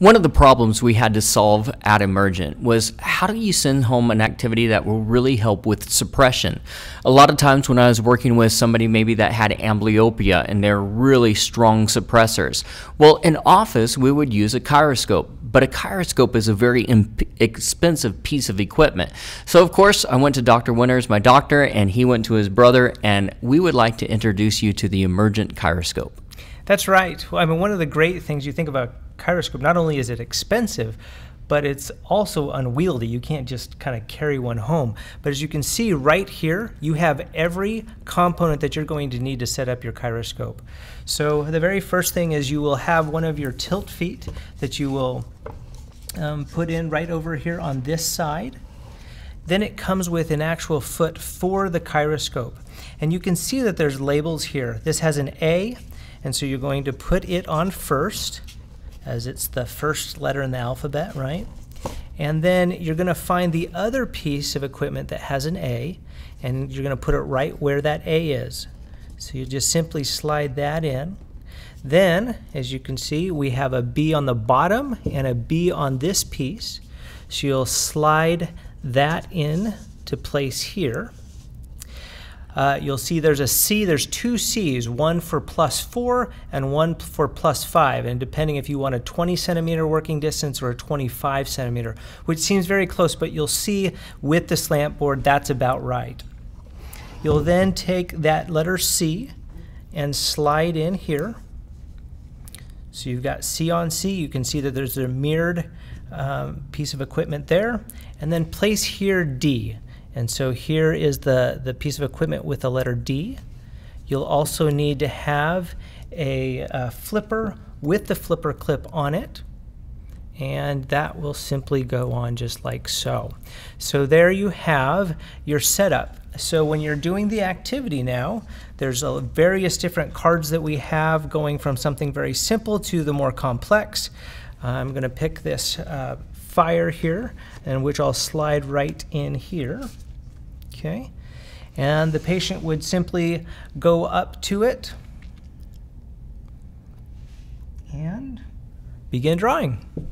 One of the problems we had to solve at Emergent was how do you send home an activity that will really help with suppression? A lot of times when I was working with somebody maybe that had amblyopia and they're really strong suppressors, well, in office we would use a gyroscope, but a gyroscope is a very expensive piece of equipment. So of course I went to Dr. Winters, my doctor, and he went to his brother, and we would like to introduce you to the Emergent gyroscope. That's right. Well, I mean, one of the great things you think about Kyroscope, not only is it expensive, but it's also unwieldy. You can't just kind of carry one home. But as you can see right here, you have every component that you're going to need to set up your gyroscope. So the very first thing is you will have one of your tilt feet that you will um, put in right over here on this side. Then it comes with an actual foot for the gyroscope. And you can see that there's labels here. This has an A, and so you're going to put it on first, as it's the first letter in the alphabet, right? And then you're going to find the other piece of equipment that has an A, and you're going to put it right where that A is. So you just simply slide that in. Then, as you can see, we have a B on the bottom and a B on this piece. So you'll slide that in to place here uh, you'll see there's a C, there's two C's, one for plus four and one for plus five. And depending if you want a 20 centimeter working distance or a 25 centimeter, which seems very close, but you'll see with the slant board, that's about right. You'll then take that letter C and slide in here. So you've got C on C. You can see that there's a mirrored um, piece of equipment there. And then place here D. And so here is the, the piece of equipment with the letter D. You'll also need to have a, a flipper with the flipper clip on it and that will simply go on just like so. So there you have your setup. So when you're doing the activity now, there's a, various different cards that we have going from something very simple to the more complex. I'm going to pick this uh, fire here, and which I'll slide right in here. Okay. And the patient would simply go up to it and begin drawing.